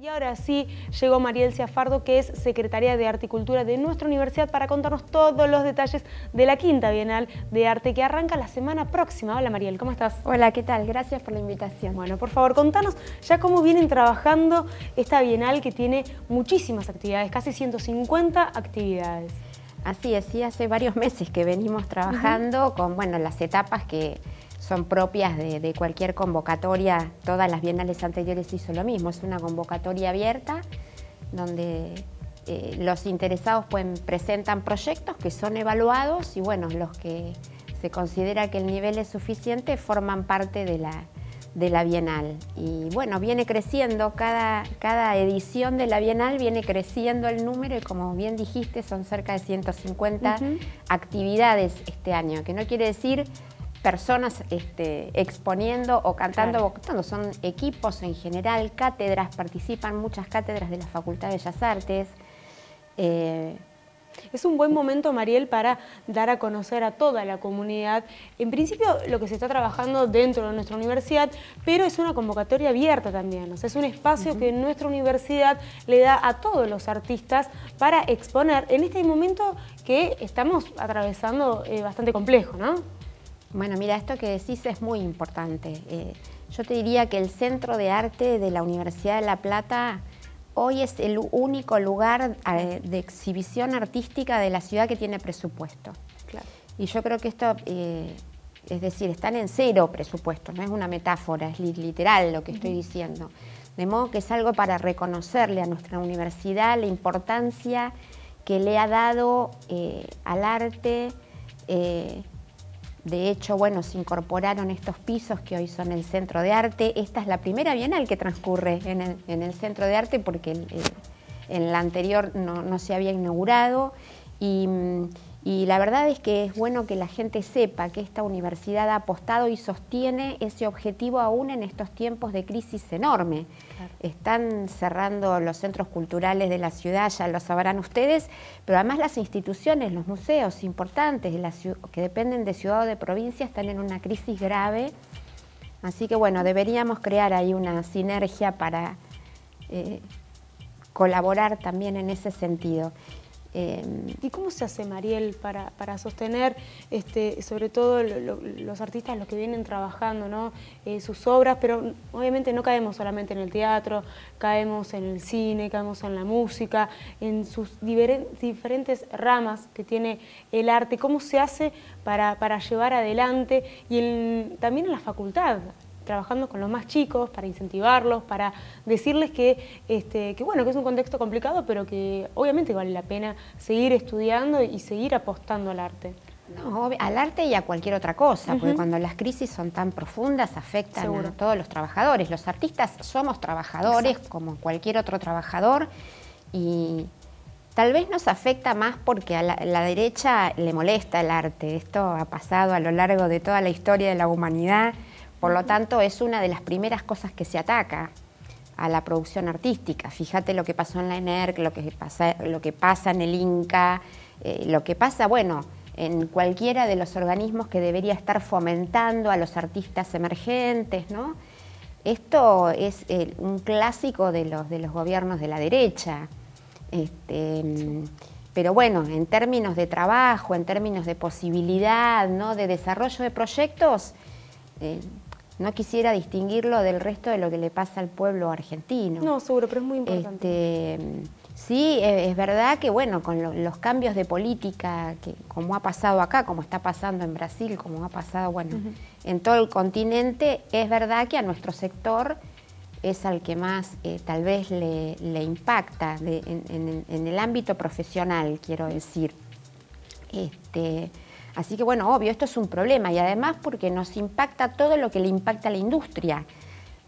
Y ahora sí, llegó Mariel Ciafardo, que es secretaria de Arte y Cultura de nuestra universidad, para contarnos todos los detalles de la quinta Bienal de Arte que arranca la semana próxima. Hola Mariel, ¿cómo estás? Hola, ¿qué tal? Gracias por la invitación. Bueno, por favor, contanos ya cómo vienen trabajando esta Bienal que tiene muchísimas actividades, casi 150 actividades. Así es, hace varios meses que venimos trabajando con bueno, las etapas que son propias de, cualquier convocatoria. Todas las bienales anteriores hizo lo mismo. Es una convocatoria abierta donde eh, los interesados pueden, presentan proyectos que son evaluados y bueno, los que se considera que el nivel es suficiente forman parte de la, de la Bienal. Y bueno, viene creciendo, cada, cada edición de la Bienal viene creciendo el número y como bien dijiste son cerca de 150 actividades este año, que no quiere decir personas este, exponiendo o cantando son equipos en general, cátedras, participan muchas cátedras de la Facultad de Bellas Artes. Eh, es un buen momento, Mariel, para dar a conocer a toda la comunidad, en principio lo que se está trabajando dentro de nuestra universidad, pero es una convocatoria abierta también, sea, es un espacio que nuestra universidad le da a todos los artistas para exponer en este momento que estamos atravesando eh, bastante complejo, ¿no? Bueno, mira, esto que decís es muy importante. Eh, yo te diría que el Centro de Arte de la Universidad de La Plata hoy es el único lugar eh, de exhibición artística de la ciudad que tiene presupuesto. Y yo creo que esto, eh, es decir, están en cero presupuesto, no es una metáfora, es literal lo que estoy diciendo. De modo que es algo para reconocerle a nuestra universidad la importancia que le ha dado al arte. De hecho, bueno, se incorporaron estos pisos que hoy son el Centro de Arte. Esta es la primera Bienal que transcurre en el, Centro de Arte porque en la anterior no, se había inaugurado. Y mm, y la verdad es que es bueno que la gente sepa que esta universidad ha apostado y sostiene ese objetivo aún en estos tiempos de crisis enorme. Están cerrando los centros culturales de la ciudad, ya lo sabrán ustedes, pero además las instituciones, los museos importantes que dependen de ciudad o de provincia están en una crisis grave. Así que bueno, deberíamos crear ahí una sinergia para eh, colaborar también en ese sentido. Em, ¿Y cómo se hace, Mariel, para, sostener, este, sobre todo los artistas, los que vienen trabajando, eh, sus obras, pero obviamente no caemos solamente en el teatro, caemos en el cine, caemos en la música, en sus diferentes ramas que tiene el arte. ¿Cómo se hace para, llevar adelante y también en la facultad? trabajando con los más chicos para incentivarlos, para decirles que, este, que, bueno, que es un contexto complicado, pero que obviamente vale la pena seguir estudiando y seguir apostando al arte. No, al arte y a cualquier otra cosa, porque cuando las crisis son tan profundas afectan a todos los trabajadores. Los artistas somos trabajadores como cualquier otro trabajador y tal vez nos afecta más porque a la, derecha le molesta el arte. Esto ha pasado a lo largo de toda la historia de la humanidad por lo tanto, es una de las primeras cosas que se ataca a la producción artística. Fíjate lo que pasó en la ENERC, lo que pasa, lo que pasa en el INCA, eh, lo que pasa, bueno, en cualquiera de los organismos que debería estar fomentando a los artistas emergentes, ¿no? Esto es eh, un clásico de los, de los gobiernos de la derecha. Este, pero bueno, en términos de trabajo, en términos de posibilidad, ¿no? de desarrollo de proyectos, eh, no quisiera distinguirlo del resto de lo que le pasa al pueblo argentino. No, seguro, pero es muy importante. Este, sí, e, es verdad que bueno, con los cambios de política, que como ha pasado acá, como está pasando en Brasil, como ha pasado bueno, en todo el continente, es verdad que a nuestro sector es al que más eh, tal vez le, impacta en, el ámbito profesional, quiero decir. Este, Así que bueno, obvio, esto es un problema y además porque nos impacta todo lo que le impacta a la industria.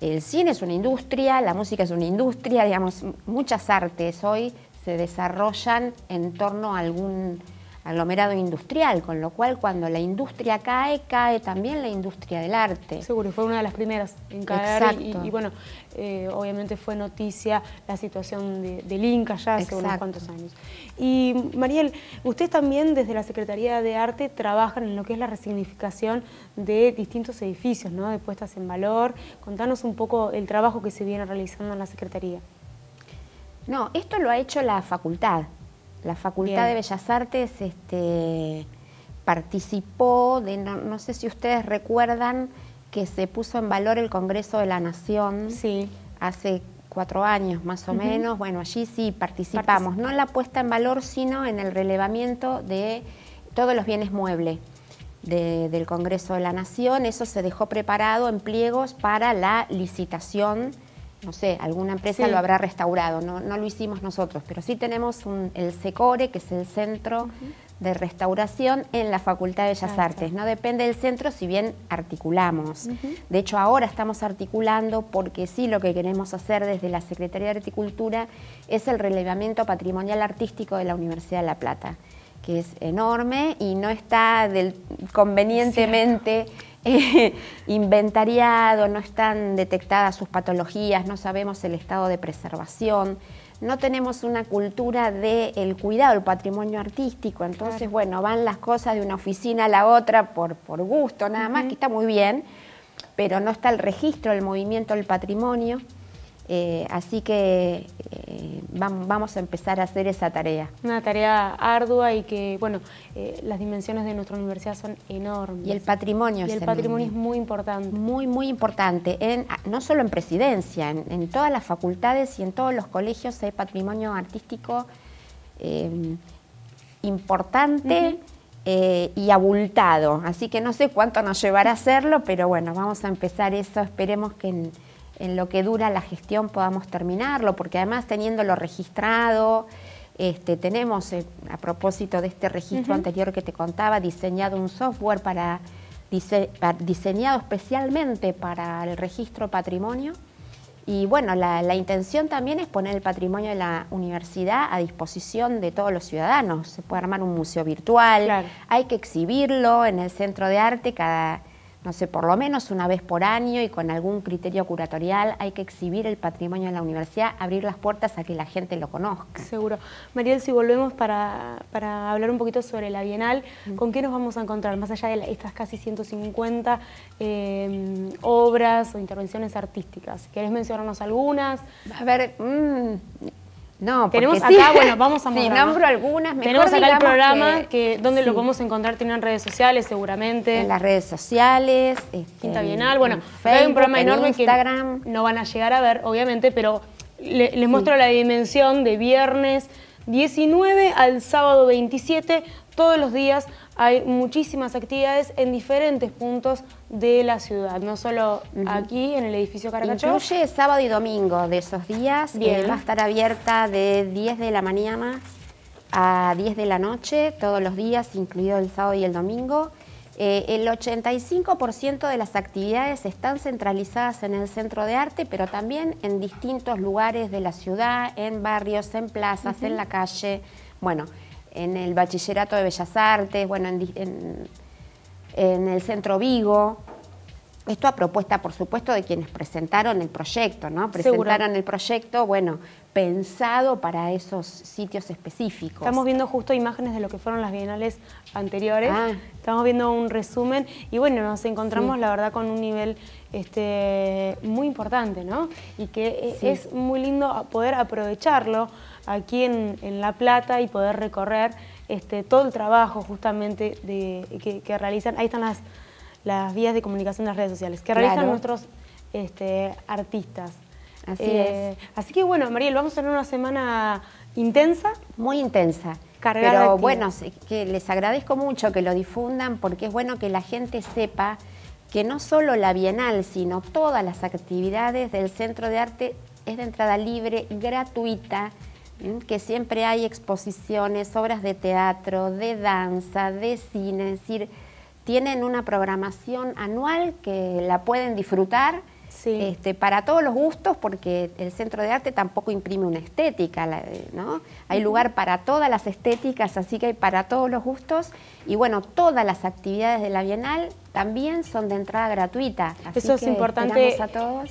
El cine es una industria, la música es una industria, digamos, muchas artes hoy se desarrollan en torno a algún aglomerado industrial, con lo cual cuando la industria cae, cae también la industria del arte. Seguro, fue una de las primeras en caer Y, bueno, eh, obviamente fue noticia la situación del Inca ya hace unos cuantos años. Y Mariel, usted también desde la Secretaría de Arte trabajan en lo que es la resignificación de distintos edificios, ¿no? de puestas en valor. Contanos un poco el trabajo que se viene realizando en la Secretaría. No, esto lo ha hecho la facultad. La Facultad de Bellas Artes este, participó de, no, sé si ustedes recuerdan, que se puso en valor el Congreso de la Nación sí. hace cuatro años más o menos. Bueno, allí sí participamos, no en la puesta en valor, sino en el relevamiento de todos los bienes muebles. del Congreso de la Nación, eso se dejó preparado en pliegos para la licitación no sé, alguna empresa lo habrá restaurado, no, no, lo hicimos nosotros, pero sí tenemos el SECORE, que es el Centro de Restauración en la Facultad de Bellas Artes. No depende del centro, si bien articulamos. De hecho, ahora estamos articulando porque sí lo que queremos hacer desde la Secretaría de Articultura es el relevamiento patrimonial artístico de la Universidad de La Plata que es enorme y no está convenientemente eh, inventariado, no están detectadas sus patologías, no sabemos el estado de preservación, no tenemos una cultura del cuidado, el patrimonio artístico, entonces bueno, van las cosas de una oficina a la otra por, por gusto nada más, que está muy bien, pero no está el registro, el movimiento, el patrimonio. Eh, así que eh, vamos a empezar a hacer esa tarea. Una tarea ardua y que, bueno, eh, las dimensiones de nuestra universidad son enormes. Y el patrimonio. Y el patrimonio es muy importante. Muy, muy importante. no solo en presidencia, en, todas las facultades y en todos los colegios hay patrimonio artístico importante. y abultado. Así que no sé cuánto nos llevará a hacerlo, pero bueno, vamos a empezar eso. Esperemos que en, en lo que dura la gestión podamos terminarlo, porque además teniéndolo registrado, este, tenemos, eh, a propósito de este registro anterior que te contaba, diseñado un software para, diseñado especialmente para el registro patrimonio. Y bueno, la, intención también es poner el patrimonio de la universidad a disposición de todos los ciudadanos. Se puede armar un museo virtual, hay que exhibirlo en el centro de arte cada no sé, por lo menos una vez por año y con algún criterio curatorial hay que exhibir el patrimonio en la universidad, abrir las puertas a que la gente lo conozca. Seguro. Mariel, si volvemos para, hablar un poquito sobre la Bienal, ¿con qué nos vamos a encontrar? Más allá de estas casi 150 eh, obras o intervenciones artísticas. ¿Querés mencionarnos algunas? A ver, mmm, no, tenemos acá, bueno, vamos a mostrar. nombro algunas. tenemos acá el programa, que, donde lo lo podemos encontrar, en redes sociales seguramente. En las redes sociales. Este, Quinta Bienal, bueno, hay un programa enorme Instagram. que no van a llegar a ver, obviamente, pero les muestro la dimensión de viernes 19 al sábado 27, todos los días hay muchísimas actividades en diferentes puntos de la ciudad, no solo aquí en el edificio Caracacho. Incluye sábado y domingo de esos días. Eh, va a estar abierta de 10 de la mañana a 10 de la noche todos los días, incluido el sábado y el domingo. Eh, el 85% de las actividades están centralizadas en el centro de arte, pero también en distintos lugares de la ciudad, en barrios, en plazas, en la calle. Bueno, en el Bachillerato de Bellas Artes, bueno, en, el Centro Vigo. Esto a propuesta, por supuesto, de quienes presentaron el proyecto, ¿no? Presentaron el proyecto, bueno, pensado para esos sitios específicos. Estamos viendo justo imágenes de lo que fueron las bienales anteriores. Ah. Estamos viendo un resumen y bueno, nos encontramos la verdad con un nivel este, muy importante, ¿no? Y que eh, es muy lindo poder aprovecharlo aquí en, La Plata y poder recorrer este, todo el trabajo justamente que, realizan, ahí están las, vías de comunicación de las redes sociales, que realizan nuestros este, artistas. Así eh, es. Así que bueno, Mariel, vamos a tener una semana intensa. Muy intensa. Cargada Pero bueno, que les agradezco mucho que lo difundan porque es bueno que la gente sepa que no solo la Bienal, sino todas las actividades del Centro de Arte es de entrada libre, gratuita, ¿eh? que siempre hay exposiciones, obras de teatro, de danza, de cine, es decir, tienen una programación anual que la pueden disfrutar este, para todos los gustos, porque el centro de arte tampoco imprime una estética, Hay lugar para todas las estéticas, así que hay para todos los gustos, y bueno, todas las actividades de la Bienal también son de entrada gratuita. eso es importante.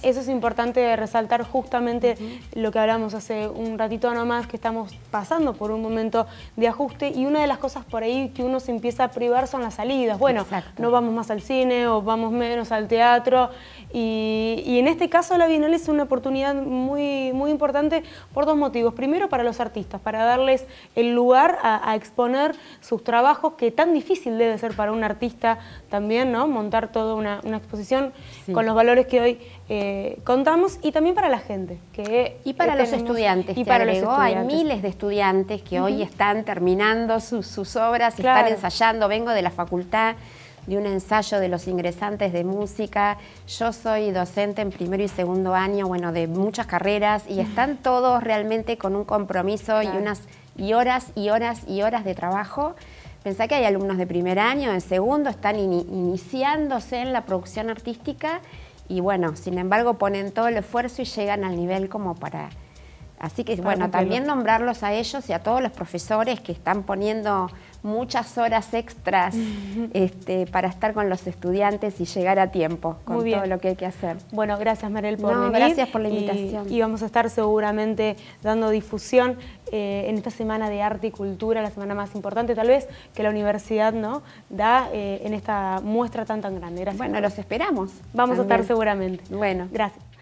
Eso es importante resaltar justamente lo que hablamos hace un ratito nomás, que estamos pasando por un momento de ajuste y una de las cosas por ahí que uno se empieza a privar son las salidas. Bueno, no vamos más al cine o vamos menos al teatro y, en este caso la Bienal es una oportunidad muy, muy importante por dos motivos. Primero para los artistas, para darles el lugar a, exponer sus trabajos que tan difícil debe ser para un artista también, Montar toda una, exposición con los valores que hoy eh, contamos y también para la gente. Que y para este los estudiantes. Y para Hay miles de estudiantes que hoy están terminando sus obras, y están ensayando. Vengo de la facultad de un ensayo de los ingresantes de música. Yo soy docente en primero y segundo año, bueno, de muchas carreras y están todos realmente con un compromiso y unas y horas y horas y horas de trabajo Pensá que hay alumnos de primer año, de segundo, están iniciándose en la producción artística y bueno, sin embargo ponen todo el esfuerzo y llegan al nivel como para... Así que bueno, también nombrarlos a ellos y a todos los profesores que están poniendo muchas horas extras este, para estar con los estudiantes y llegar a tiempo con todo lo que hay que hacer. Bueno, gracias Marel por venir. Gracias por la invitación. Y, vamos a estar seguramente dando difusión eh, en esta semana de arte y cultura, la semana más importante tal vez que la universidad ¿no? da eh, en esta muestra tan tan grande. Gracias. Bueno, los esperamos. Vamos a estar seguramente. Bueno. Gracias.